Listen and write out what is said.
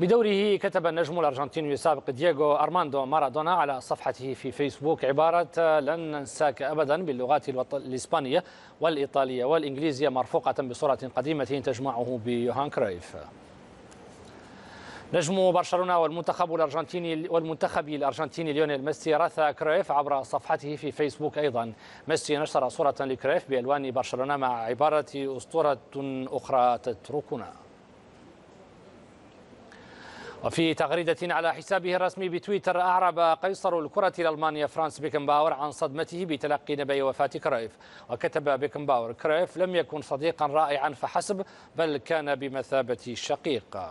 بدوره كتب النجم الأرجنتيني السابق دييغو أرماندو مارادونا على صفحته في فيسبوك عبارة لن ننساك أبدا باللغات الإسبانية والإيطالية والإنجليزية مرفوقة بصورة قديمة تجمعه بيوهان كرايف نجم برشلونة والمنتخب الأرجنتيني والمنتخب الأرجنتيني ليونيل ميسي رثى كريف عبر صفحته في فيسبوك أيضا ميسي نشر صورة لكريف بألوان برشلونة مع عبارة أسطورة أخرى تتركنا وفي تغريدة على حسابه الرسمي بتويتر أعرب قيصر الكرة الألمانية فرانس بيكنباور عن صدمته بتلقي نبأ وفاة كرايف وكتب بيكنباور كرايف لم يكن صديقا رائعا فحسب بل كان بمثابة شقيق